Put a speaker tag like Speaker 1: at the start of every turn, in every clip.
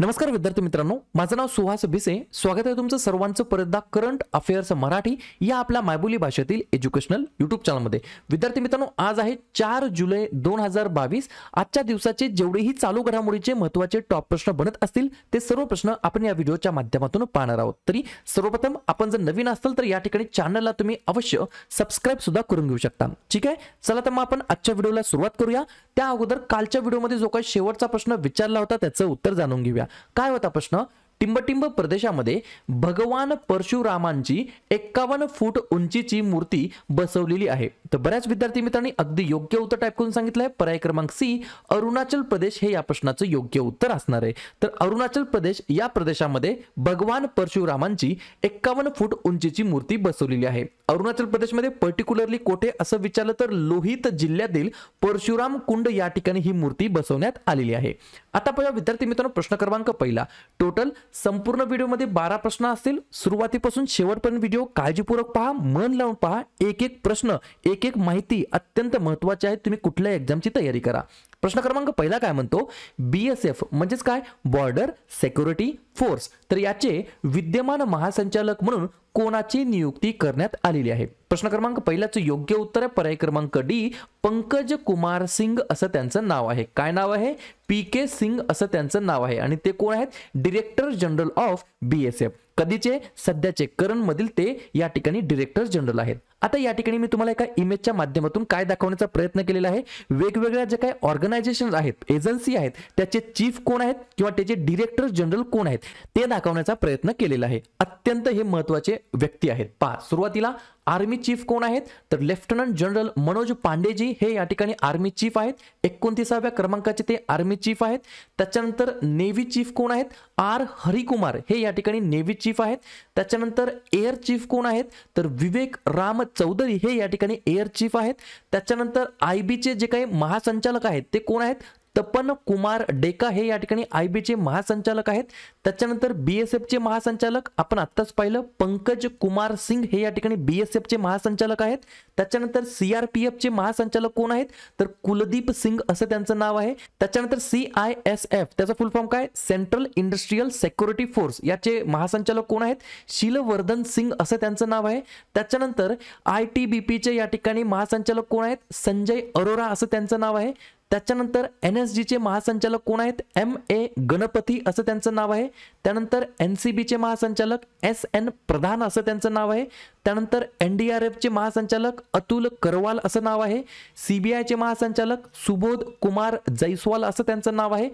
Speaker 1: नमस्कार विद्यार्थी मित्रांनो माझं नाव सुहास भिसे स्वागत आहे तुमचं सर्वांचं परतदा करंट अफेअर्स मराठी या आपल्या मायबोली भाषेतील एज्युकेशनल युट्यूब चॅनलमध्ये विद्यार्थी मित्रांनो आज आहे चार जुलै दोन हजार बावीस आजच्या दिवसाचे जेवढेही चालू घडामोडीचे महत्त्वाचे टॉप प्रश्न बनत असतील ते सर्व प्रश्न आपण या व्हिडिओच्या माध्यमातून पाहणार आहोत तरी सर्वप्रथम आपण जर नवीन असाल तर या ठिकाणी चॅनलला तुम्ही अवश्य सबस्क्राईब सुद्धा करून घेऊ शकता ठीक आहे चला तर मग आपण आजच्या व्हिडिओला सुरुवात करूया त्या अगोदर कालच्या व्हिडिओमध्ये जो काही शेवटचा प्रश्न विचारला होता त्याचं उत्तर जाणून घेऊया काय होता प्रश्न टिंबटिंब प्रदेशामध्ये भगवान परशुरामांची एक्कावन्न फूट उंचीची मूर्ती बसवलेली आहे तर बऱ्याच विद्यार्थी मित्रांनी अगदी योग्य उत्तर टाईप करून सांगितलं आहे पर्याय क्रमांक सी अरुणाचल प्रदेश हे या प्रश्नाचं योग्य उत्तर असणार आहे तर अरुणाचल प्रदेश या प्रदेशामध्ये भगवान परशुरामांची एक्कावन्न फूट उंचीची मूर्ती बसवलेली आहे अरुणाचल प्रदेशमध्ये पर्टिक्युलरली कोठे असं विचारलं तर लोहित जिल्ह्यातील परशुराम कुंड या ठिकाणी ही मूर्ती बसवण्यात आलेली आहे आता पहिला विद्यार्थी मित्रांनो प्रश्न क्रमांक पहिला टोटल संपूर्ण व्हिडिओमध्ये बारा प्रश्न असतील सुरुवातीपासून शेवटपर्यंत व्हिडिओ काळजीपूर्वक पहा मन लावून पहा एक एक प्रश्न एक एक माहिती अत्यंत महत्त्वाची आहे तुम्ही कुठल्या एक्झामची तयारी करा प्रश्न क्रमांक पहिला काय म्हणतो बी एस एफ म्हणजेच काय बॉर्डर सेक्युरिटी फोर्स तर याचे विद्यमान महासंचालक म्हणून कोणाची नियुक्ती करण्यात आलेली आहे प्रश्न क्रमांक पहिल्याचं योग्य उत्तर आहे पर्याय क्रमांक डी पंकज कुमार सिंग असं त्यांचं नाव आहे काय नाव आहे पी के सिंग असं त्यांचं नाव आहे आणि ते कोण आहेत director general of B S F कधीचे सध्याचे मधील ते या ठिकाणी डिरेक्टर जनरल आहेत आता या ठिकाणी मी तुम्हाला एका इमेजच्या माध्यमातून काय दाखवण्याचा प्रयत्न केलेला आहे वेगवेगळ्या जे काही ऑर्गनायझेशन आहेत एजन्सी आहेत त्याचे चीफ कोण आहेत किंवा त्याचे डिरेक्टर जनरल कोण आहेत ते दाखवण्याचा प्रयत्न केलेला आहे अत्यंत हे महत्वाचे व्यक्ती आहेत पहा सुरुवातीला आर्मी चीफ कोण आहेत तर लेफ्टनंट जनरल मनोज पांडेजी हे या ठिकाणी आर्मी चीफ आहेत एकोणतीसाव्या क्रमांकाचे ते आर्मी चीफ आहेत त्याच्यानंतर नेव्ही चीफ कोण आहेत आर हरिकुमार हे या ठिकाणी नेव्ही चीफ आहेत त्याच्यानंतर एअर चीफ कोण आहेत तर विवेक राम चौधरी हे या ठिकाणी एअर चीफ आहेत त्याच्यानंतर आय बीचे जे काही महासंचालक आहेत ते कोण आहेत तपन कुमार डेका हे या ठिकाणी आय बीचे महासंचालक आहेत त्याच्यानंतर बीएसएफचे महासंचालक आपण आत्ताच पाहिलं पंकज कुमार सिंग हे या ठिकाणी बीएसएफचे महासंचालक आहेत त्याच्यानंतर सीआरपीएफचे महासंचालक कोण आहेत तर कुलदीप सिंग असं त्यांचं नाव आहे त्याच्यानंतर सी आय एस एफ त्याचा फुल फॉर्म काय सेंट्रल इंडस्ट्रीयल सेक्युरिटी फोर्स याचे महासंचालक कोण आहेत शीलवर्धन सिंग असं त्यांचं नाव आहे त्याच्यानंतर आय टी बी पीचे या ठिकाणी महासंचालक कोण आहेत संजय अरोरा असं त्यांचं नाव आहे त्याच्यानंतर एन एस जीचे महासंचालक कोण आहेत एम ए गणपती असं त्यांचं नाव आहे त्यानंतर एन सी बीचे महासंचालक एस एन प्रधान असं त्यांचं नाव आहे त्यानंतर एन डी आर एफचे महासंचालक अतुल करवाल असं नाव आहे सी बी आयचे महासंचालक सुबोध कुमार जैस्वाल असं त्यांचं नाव आहे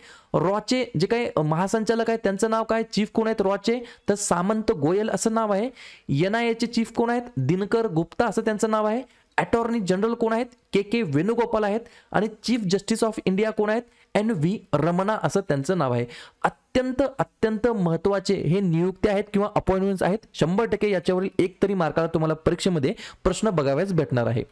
Speaker 1: रॉचे जे काही महासंचालक आहेत त्यांचं नाव काय चीफ कोण आहेत रॉचे तर सामंत गोयल असं नाव आहे एन आय एचे चीफ कोण आहेत दिनकर गुप्ता असं त्यांचं नाव आहे अटॉर्नी जनरल कोण आहेत के के वेणुगोपाल आहेत आणि चीफ जस्टिस ऑफ इंडिया कोण आहेत एन व्ही रमणा असं त्यांचं नाव आहे अत्यंत अत्यंत महत्त्वाचे हे नियुक्ती आहेत किंवा अपॉइंटमेंट्स आहेत शंभर टक्के याच्यावरील एक तरी मार्काला तुम्हाला परीक्षेमध्ये प्रश्न बघाव्यास भेटणार आहे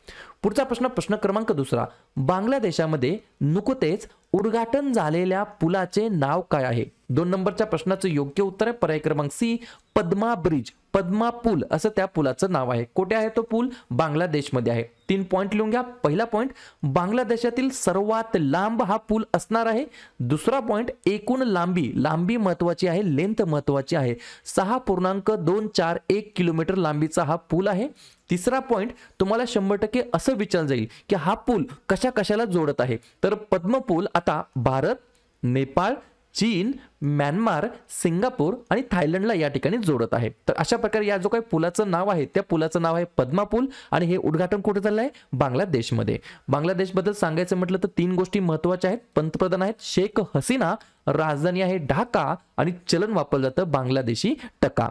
Speaker 1: पुढचा प्रश्न प्रश्न क्रमांक दुसरा बांगलादेशामध्ये नुकतेच उद्घाटन झालेल्या पुलाचे नाव काय आहे दोन नंबरच्या प्रश्नाचं योग्य उत्तर आहे पर्याय क्रमांक सी पद्मा ब्रिज पद्मा पूल असं त्या पुलाचं नाव आहे कुठे आहे तो पूल बांगलादेशमध्ये आहे तीन पॉईंट लिहून घ्या पहिला पॉईंट बांगलादेशातील सर्वात लांब हा पूल असणार आहे दुसरा पॉईंट एकूण लांबी लांबी महत्वाची आहे लेंथ महत्वाची आहे सहा पूर्णांक दोन चार एक किलोमीटर लांबीचा हा पूल आहे तिसरा पॉईंट तुम्हाला शंभर टक्के असं विचारलं जाईल की हा पूल कशा कशाला जोडत आहे तर पद्मपूल आता भारत नेपाळ चीन म्यानमार सिंगापूर आणि थायलंडला या ठिकाणी जोडत आहे तर अशा प्रकारे या जो काही पुलाचं नाव आहे त्या पुलाचं नाव आहे पद्मा पूल आणि हे उद्घाटन कुठे झालं आहे बांगलादेशमध्ये बांगलादेशबद्दल सांगायचं म्हटलं तर तीन गोष्टी महत्त्वाच्या आहेत पंतप्रधान आहेत शेख हसीना राजधानी आहे ढाका आणि चलन वापरलं जातं बांगलादेशी टका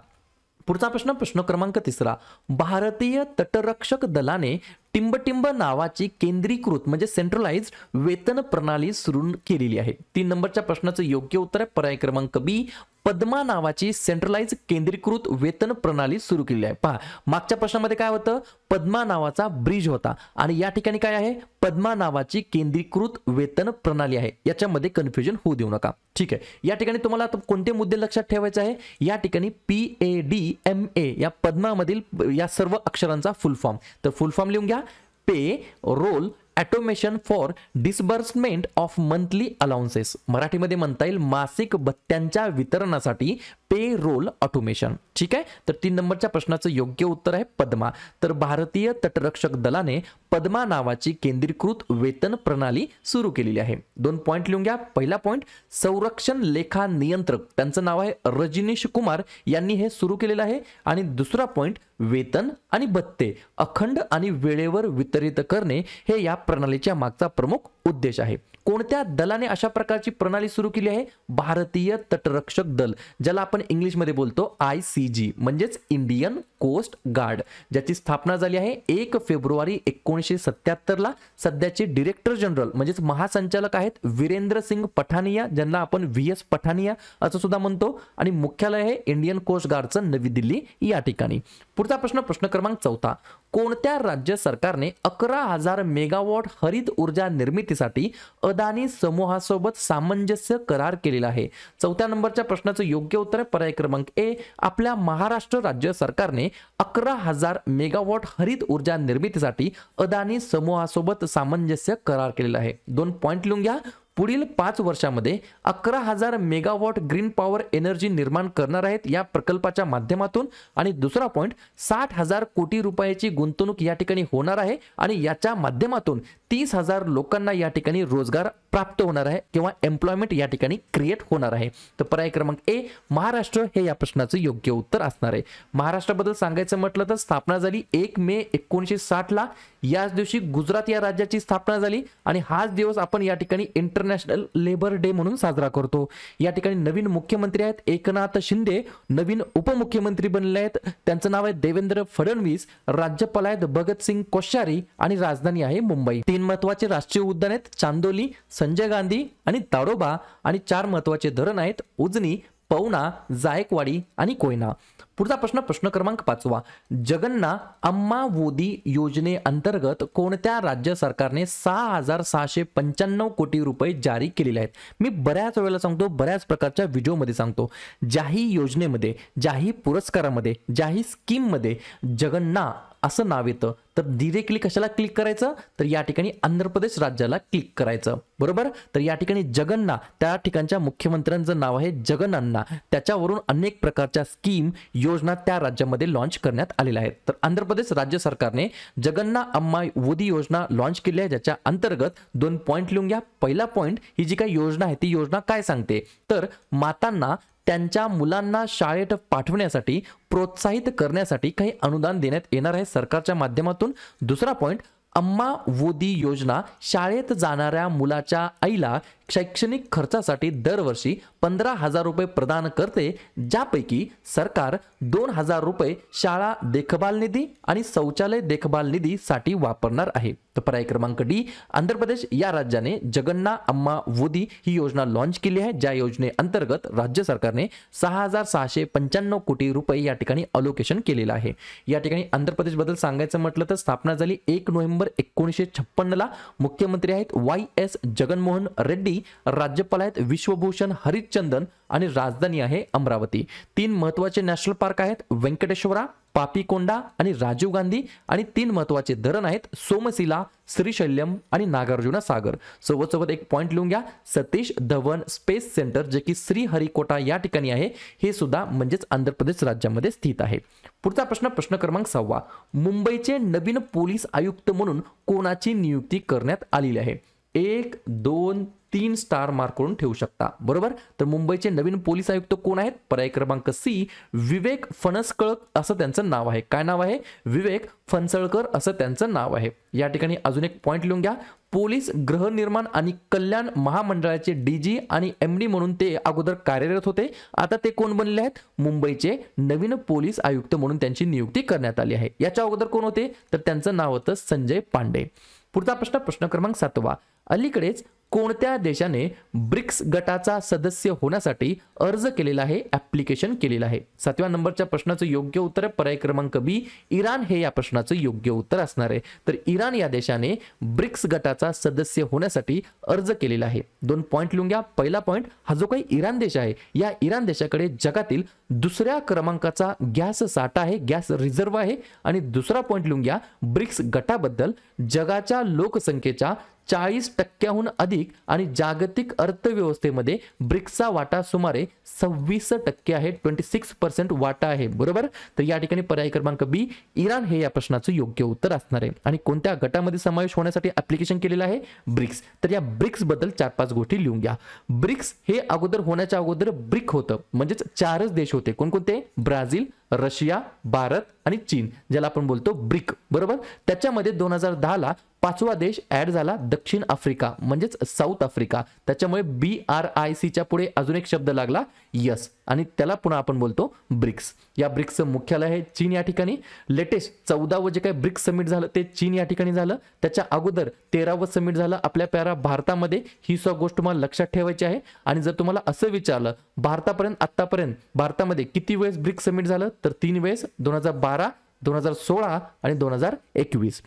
Speaker 1: पुढचा प्रश्न प्रश्न क्रमांक तिसरा भारतीय तटरक्षक दलाने टिंबटिंब नावाची केंद्रीकृत म्हणजे सेंट्रलाइज वेतन प्रणाली सुरू केलेली आहे तीन नंबरच्या प्रश्नाचं योग्य उत्तर आहे पर्याय क्रमांक बी पद्मा नावाची सेंट्रलाइज केंद्रीकृत वेतन प्रणाली सुरू केली आहे पहा मागच्या प्रश्नामध्ये काय होतं पद्मा नावाचा ब्रिज होता आणि या ठिकाणी काय आहे पद्मा नावाची केंद्रीकृत वेतन प्रणाली आहे याच्यामध्ये कन्फ्युजन होऊ देऊ नका ठीक आहे या ठिकाणी तुम्हाला आता कोणते मुद्दे लक्षात ठेवायचे आहे या ठिकाणी P A D M A या पद्मामधील या सर्व अक्षरांचा फुल फॉर्म तर फुल फॉर्म लिहून घ्या pay, role automation for disbursement of monthly allowances मराठीमध्ये म्हणता येईल मासिक भत्त्यांच्या वितरणासाठी पे रोल ऑटोमेशन ठीक आहे तर तीन नंबरच्या प्रश्नाचं योग्य उत्तर आहे पद्मा तर भारतीय तटरक्षक दलाने पद्मा नावाची केंद्रीकृत वेतन प्रणाली सुरू केलेली आहे दोन पॉईंट लिहून घ्या पहिला पॉईंट संरक्षण लेखा नियंत्रक त्यांचं नाव आहे रजनीश कुमार यांनी हे सुरू केलेलं आहे आणि दुसरा पॉईंट वेतन आणि भत्ते अखंड आणि वेळेवर वितरित करणे हे या प्रणालीच्या मागचा प्रमुख उद्देश आहे कोणत्या दलाने अशा प्रकारची प्रणाली सुरू केली आहे भारतीय तटरक्षक दल ज्याला आपण इंग्लिशमध्ये बोलतो आय सी जी म्हणजेच इंडियन कोस्ट गार्ड ज्याची स्थापना झाली आहे एक फेब्रुवारी एकोणीसशे सत्याहत्तरला सध्याचे डिरेक्टर जनरल म्हणजेच महासंचालक आहेत वीरेंद्र सिंग पठानिया ज्यांना आपण व्ही एस पठानिया असं सुद्धा म्हणतो आणि मुख्यालय हे इंडियन कोस्ट गार्डचं नवी दिल्ली या ठिकाणी पुढचा प्रश्न प्रश्न क्रमांक चौथा कोणत्या राज्य सरकारने अकरा हजार मेगावॉट हरित ऊर्जा निर्मितीसाठी अदानी समूहासोबत सामंजस्य करार केलेला आहे चौथ्या नंबरच्या प्रश्नाचं योग्य उत्तर आहे पर्याय क्रमांक ए आपल्या महाराष्ट्र राज्य सरकारने अकरा हजार मेगावॉट हरित ऊर्जा निर्मितीसाठी अदानी समूहासोबत सामंजस्य करार केलेला आहे दोन पॉईंट लिहून घ्या पुढील पाच वर्षामध्ये अकरा हजार मेगावॉट ग्रीन पॉवर एनर्जी निर्माण करणार आहेत या प्रकल्पाच्या माध्यमातून आणि दुसरा पॉइंट साठ हजार कोटी रुपयाची गुंतवणूक या ठिकाणी होणार आहे आणि याच्या माध्यमातून तीस हजार लोकांना या ठिकाणी रोजगार प्राप्त होणार आहे किंवा एम्प्लॉयमेंट या ठिकाणी क्रिएट होणार आहे तर पर्याय क्रमांक ए महाराष्ट्र हे या प्रश्नाचं योग्य उत्तर असणार आहे महाराष्ट्राबद्दल सांगायचं म्हटलं तर स्थापना झाली एक मे एकोणीशे साठला याच दिवशी गुजरात या राज्याची स्थापना झाली आणि हाच दिवस आपण या ठिकाणी इंटरनॅशनल लेबर डे म्हणून साजरा करतो या ठिकाणी नवीन मुख्यमंत्री आहेत एकनाथ शिंदे नवीन उपमुख्यमंत्री बनले आहेत त्यांचं नाव आहे देवेंद्र फडणवीस राज्यपाल आहेत भगतसिंग कोश्यारी आणि राजधानी आहे मुंबई तीन महत्वाचे राष्ट्रीय उद्यान आहेत चांदोली संजय गांधी आणि ताडोबा आणि चार महत्त्वाचे धरण आहेत उजनी पवना जायकवाडी आणि कोयना पुढचा प्रश्न प्रश्न क्रमांक पाचवा जगन्ना अम्मा अम्मावोदी योजनेअंतर्गत कोणत्या राज्य सरकारने सहा हजार सहाशे पंच्याण्णव कोटी रुपये जारी केलेले आहेत मी बऱ्याच वेळेला सांगतो बऱ्याच प्रकारच्या व्हिडिओमध्ये सांगतो ज्याही योजनेमध्ये ज्याही पुरस्कारामध्ये ज्याही स्कीममध्ये जगन्ना असं नाव येतं तर डिरेक्टली कशाला क्लिक करायचं तर या ठिकाणी आंध्र प्रदेश राज्याला क्लिक करायचं बरोबर तर या ठिकाणी जगन्ना त्या ठिकाणच्या मुख्यमंत्र्यांचं नाव आहे जगनन्ना त्याच्यावरून अनेक प्रकारच्या स्कीम योजना त्या राज्यामध्ये लॉन्च करण्यात आलेल्या आहेत तर आंध्र प्रदेश राज्य सरकारने जगन्ना अम्मा उदी योजना लॉन्च केली आहे ज्याच्या अंतर्गत दोन पॉईंट लिहून घ्या पहिला पॉईंट ही जी काही योजना आहे ती योजना काय सांगते तर मातांना त्यांच्या मुलांना शाळेत पाठवण्यासाठी प्रोत्साहित करण्यासाठी काही अनुदान देण्यात येणार आहे सरकारच्या माध्यमातून दुसरा पॉईंट अम्मा वोदी योजना शाळेत जाणाऱ्या मुलाच्या आईला शैक्षणिक खर्चासाठी दरवर्षी पंधरा हजार रुपये प्रदान करते ज्यापैकी सरकार दोन हजार रुपये शाळा देखभाल निधी आणि शौचालय देखभाल निधीसाठी वापरणार आहे तर पर्याय क्रमांक डी आंध्र प्रदेश या राज्याने जगन्ना अम्मा वोदी ही योजना लॉन्च केली आहे ज्या योजनेअंतर्गत राज्य सरकारने सहा हजार सहाशे पंच्याण्णव कोटी रुपये या ठिकाणी अलोकेशन केलेलं आहे या ठिकाणी आंध्र प्रदेशबद्दल सांगायचं म्हटलं तर स्थापना झाली एक नोव्हेंबर एकोणीसशे छप्पन्नला मुख्यमंत्री आहेत वाय एस जगनमोहन रेड्डी राज्यपाल आहेत विश्वभूषण हरिश्चंदन आणि राजधानी आहे अमरावती तीन महत्वाचे नॅशनल पार्क आहेत व्यंकटेश्वरा पापीकोंडा आणि राजीव गांधी आणि तीन महत्वाचे धरण आहेत सोमशिला श्रीशैल्यम आणि नागार्जुन सागर सोबत सोबत एक पॉईंट लिहून घ्या सतीश धवन स्पेस सेंटर जे की श्रीहरिकोटा या ठिकाणी आहे हे सुद्धा म्हणजेच आंध्र प्रदेश राज्यामध्ये स्थित आहे पुढचा प्रश्न प्रश्न क्रमांक सहावा मुंबईचे नवीन पोलीस आयुक्त म्हणून कोणाची नियुक्ती करण्यात आलेली आहे एक दोन तीन स्टार मार्क करून ठेवू शकता बरोबर तर मुंबईचे नवीन पोलीस आयुक्त कोण आहेत पर्याय क्रमांक सी विवेक फणसकळक असं त्यांचं नाव आहे काय नाव आहे विवेक फणसळकर असं त्यांचं नाव आहे या ठिकाणी अजून एक पॉईंट लिहून घ्या पोलीस गृहनिर्माण आणि कल्याण महामंडळाचे डीजी आणि एम डी म्हणून ते अगोदर कार्यरत होते आता ते कोण बनले आहेत मुंबईचे नवीन पोलीस आयुक्त म्हणून त्यांची नियुक्ती करण्यात आली आहे याच्या अगोदर कोण होते तर त्यांचं नाव होतं संजय पांडे पुढचा प्रश्न प्रश्न क्रमांक सातवा अलीकडेच कोणत्या देशाने ब्रिक्स गटाचा सदस्य होण्यासाठी अर्ज केलेला आहे ऍप्लिकेशन केलेला आहे सातव्या नंबरच्या प्रश्नाचं योग्य उत्तर पर्याय क्रमांक बी इराण हे या प्रश्नाचं योग्य उत्तर असणार आहे तर इराण या देशाने ब्रिक्स गटाचा सदस्य होण्यासाठी अर्ज केलेला आहे दोन पॉईंट लिहून घ्या पहिला पॉईंट हा जो काही इराण देश आहे या इराण देशाकडे जगातील दुसऱ्या क्रमांकाचा गॅस साठा आहे गॅस रिझर्व्ह आहे आणि दुसरा पॉईंट लिहून घ्या ब्रिक्स गटाबद्दल जगाच्या लोकसंख्येच्या चाळीस टक्क्याहून अधिक आणि जागतिक अर्थव्यवस्थेमध्ये ब्रिक्सचा वाटा सुमारे सव्वीस टक्के आहे ट्वेंटी सिक्स पर्सेंट वाटा आहे बरोबर तर या ठिकाणी पर्याय क्रमांक बी इराण हे या प्रश्नाचं योग्य उत्तर असणार आहे आणि कोणत्या गटामध्ये समावेश होण्यासाठी ऍप्लिकेशन केलेलं आहे ब्रिक्स तर या ब्रिक्स बद्दल चार पाच गोष्टी लिहून घ्या ब्रिक्स हे अगोदर होण्याच्या अगोदर ब्रिक होतं म्हणजेच चारच देश होते कोणकोणते ब्राझील रशिया भारत आणि चीन ज्याला आपण बोलतो ब्रिक बरोबर त्याच्यामध्ये दोन हजार दहाला पाचवा देश ॲड झाला दक्षिण आफ्रिका म्हणजेच साऊथ आफ्रिका त्याच्यामुळे बी आर आय सीच्या पुढे अजून एक शब्द लागला यस आणि त्याला पुन्हा आपण बोलतो ब्रिक्स या ब्रिक्सचं मुख्यालय आहे चीन या ठिकाणी लेटेस्ट चौदावं जे काही ब्रिक्स समिट झालं ते चीन या ठिकाणी झालं त्याच्या अगोदर तेरावं समिट झालं आपल्या प्यारा भारतामध्ये ही सुद्धा गोष्ट तुम्हाला लक्षात ठेवायची आहे आणि जर तुम्हाला असं विचारलं भारतापर्यंत आत्तापर्यंत भारतामध्ये किती वेळेस ब्रिक्स समिट झालं तर तीन वेळेस दोन हजार बारा दोन हजार सोळा आणि दोन हजार एकवीस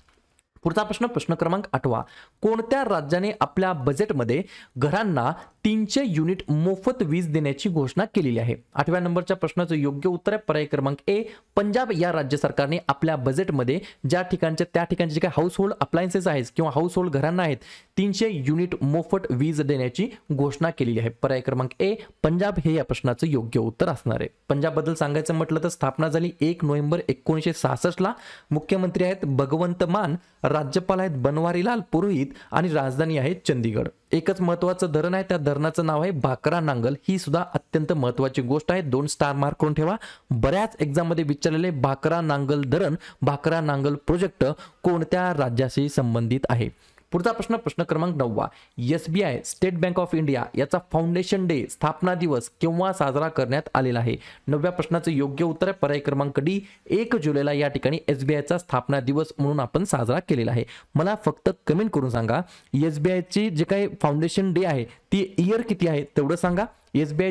Speaker 1: पुढचा प्रश्न प्रश्न क्रमांक आठवा कोणत्या राज्याने आपल्या बजेटमध्ये घरांना तीनशे युनिट मोफत वीज देण्याची घोषणा केलेली आहे आठव्या नंबरच्या प्रश्नाचं योग्य उत्तर आहे पर्याय क्रमांक ए पंजाब या राज्य सरकारने आपल्या बजेटमध्ये ज्या ठिकाणच्या त्या ठिकाणचे जे काही हाऊस होल्ड अप्लायन्सेस आहेत किंवा हाऊस होल्ड घरांना आहेत तीनशे युनिट मोफत वीज देण्याची घोषणा केलेली आहे पर्याय क्रमांक ए पंजाब हे या प्रश्नाचं योग्य उत्तर असणार आहे पंजाबबद्दल सांगायचं म्हटलं तर स्थापना झाली एक नोव्हेंबर एकोणीसशे सहासष्टला मुख्यमंत्री आहेत भगवंत मान राज्यपाल आहेत बनवारीलाल पुरोहित आणि राजधानी आहे चंदीगड एकच महत्वाचं धरण आहे त्या धरणाचं नाव आहे भाकरा नांगल ही सुद्धा अत्यंत महत्वाची गोष्ट आहे दोन स्टार मार्क करून ठेवा बऱ्याच एक्झाम मध्ये विचारलेले भाकरा नांगल धरण भाकरा नांगल प्रोजेक्ट कोणत्या राज्याशी संबंधित आहे पुढचा प्रश्न प्रश्न क्रमांक नववा S B I state bank of India याचा फाउंडेशन डे स्थापना दिवस केव्हा साजरा करण्यात आलेला आहे नवव्या प्रश्नाचं योग्य उत्तर आहे पर्याय क्रमांक डी एक जुलैला या ठिकाणी एस बी आयचा स्थापना दिवस म्हणून आपण साजरा केलेला आहे मला फक्त कमेंट करून सांगा एस बी आयची जे काही फाउंडेशन डे आहे ती इयर किती आहे तेवढं सांगा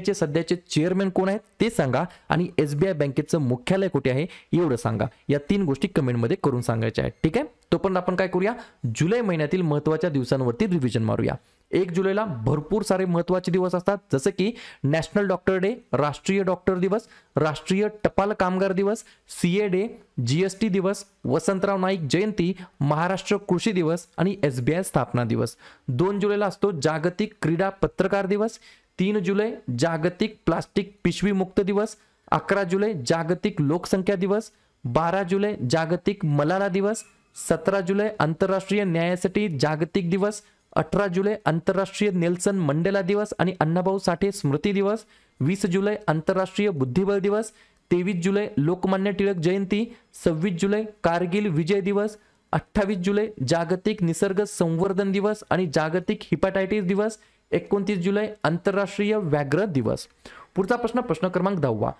Speaker 1: चे सध्याचे चेअरमॅन कोण आहेत ते सांगा आणि एसबीआय बँकेचं मुख्यालय कुठे आहे एवढं सांगा या तीन गोष्टी कमेंटमध्ये करून सांगायच्या आहेत ठीक आहे तोपर्यंत आपण काय करूया जुलै महिन्यातील महत्वाच्या दिवसांवरती रिव्हिजन मारूया एक जुलैला भरपूर सारे महत्वाचे दिवस असतात जसे की नॅशनल डॉक्टर डे राष्ट्रीय डॉक्टर दिवस राष्ट्रीय टपाल कामगार दिवस सीए डे जीएसटी दिवस वसंतराव नाईक जयंती महाराष्ट्र कृषी दिवस आणि एसबीआय स्थापना दिवस दोन जुलैला असतो जागतिक क्रीडा पत्रकार दिवस तीन जुलै जागतिक प्लास्टिक पिशवी मुक्त दिवस अकरा जुलै जागतिक लोकसंख्या दिवस बारा जुलै जागतिक मलाला दिवस सतरा जुलै आंतरराष्ट्रीय न्यायासाठी जागतिक दिवस अठरा जुलै आंतरराष्ट्रीय नेल्सन मंडेला दिवस आणि अण्णाभाऊ साठे स्मृती दिवस वीस जुलै आंतरराष्ट्रीय बुद्धिबळ दिवस तेवीस जुलै लोकमान्य टिळक जयंती सव्वीस जुलै कारगिल विजय दिवस अठ्ठावीस जुलै जागतिक निसर्ग संवर्धन दिवस आणि जागतिक हिपाटायटिस दिवस एकोणतीस जुलै आंतरराष्ट्रीय व्याघ्र दिवस पुढचा प्रश्न प्रश्न क्रमांक दहावा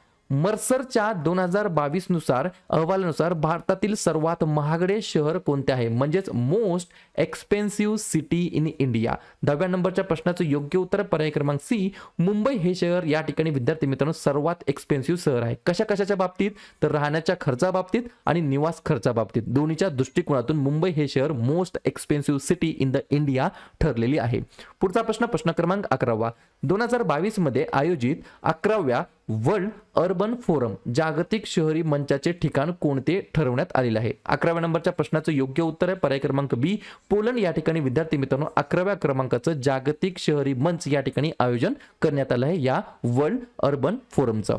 Speaker 1: मर्सरच्या दोन हजार बावीस नुसार अहवालानुसार भारतातील सर्वात महागडे शहर कोणते आहे म्हणजेच most expensive city in India दहाव्या नंबरच्या प्रश्नाचं योग्य उत्तर पर्याय क्रमांक सी मुंबई हे शहर या ठिकाणी विद्यार्थी मित्रांनो सर्वात एक्सपेन्सिव्ह शहर आहे कशा कशाच्या बाबतीत तर राहण्याच्या बाबतीत आणि निवास खर्चा बाबतीत दोन्हीच्या दृष्टिकोनातून मुंबई हे शहर most expensive city in the India ठरलेली आहे पुढचा प्रश्न प्रश्न क्रमांक अकरावा दोन हजार बावीस मध्ये आयोजित अकराव्या वर्ल्ड अर्बन फोरम जागतिक शहरी मंचाचे ठिकाण कोणते ठरवण्यात आलेले आहे अकराव्या नंबरच्या प्रश्नाचं योग्य उत्तर आहे पर्याय क्रमांक बी पोलंड या ठिकाणी विद्यार्थी मित्रांनो अकराव्या क्रमांकाचं जागतिक शहरी मंच या ठिकाणी आयोजन करण्यात आलं आहे या वर्ल्ड अर्बन फोरमचं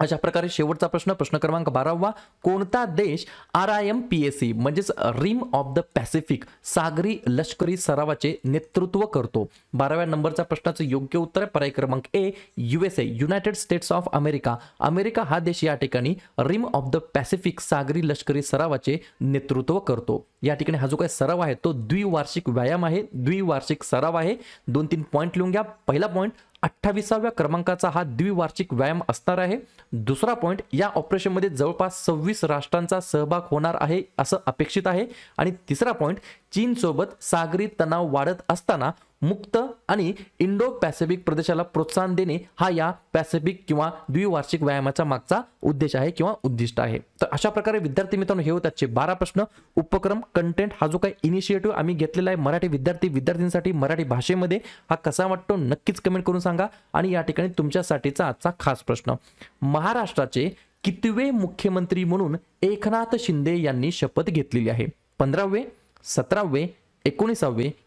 Speaker 1: अशा प्रकारे शेवटचा प्रश्न प्रश्न क्रमांक बारावा कोणता देश R I M P S C म्हणजेच रिम ऑफ द पॅसिफिक सागरी लष्करी सरावाचे नेतृत्व करतो बाराव्या नंबरचा प्रश्नाचं योग्य उत्तर आहे पर्याय क्रमांक A USA united states of America America हा देश या ठिकाणी रिम ऑफ द पॅसिफिक सागरी लष्करी सरावाचे नेतृत्व करतो या ठिकाणी हा जो काही सराव आहे तो द्विवार्षिक व्यायाम आहे द्विवार्षिक सराव आहे दोन तीन पॉईंट लिहून घ्या पहिला पॉईंट अठ्ठावीसाव्या क्रमांकाचा हा द्विवार्षिक व्यायाम असणार आहे दुसरा पॉईंट या ऑपरेशनमध्ये जवळपास सव्वीस राष्ट्रांचा सहभाग होणार आहे असं अपेक्षित आहे आणि तिसरा पॉईंट चीनसोबत सागरी तणाव वाढत असताना मुक्त आणि इंडो पॅसिफिक प्रदेशाला प्रोत्साहन देणे हा या पॅसिफिक किंवा द्विवार्षिक व्यायामाचा मागचा उद्देश आहे किंवा उद्दिष्ट आहे तर अशा प्रकारे विद्यार्थी मित्रांनो हे होताचे बारा प्रश्न उपक्रम कंटेंट हा जो काही इनिशिएटिव्ह आम्ही घेतलेला आहे मराठी विद्यार्थी विद्यार्थ्यांसाठी मराठी भाषेमध्ये हा कसा वाटतो नक्कीच कमेंट करून सांगा आणि या ठिकाणी तुमच्यासाठीचा आजचा खास प्रश्न महाराष्ट्राचे कितवे मुख्यमंत्री म्हणून एकनाथ शिंदे यांनी शपथ घेतलेली आहे पंधरावे सतरावे एकोणीसावे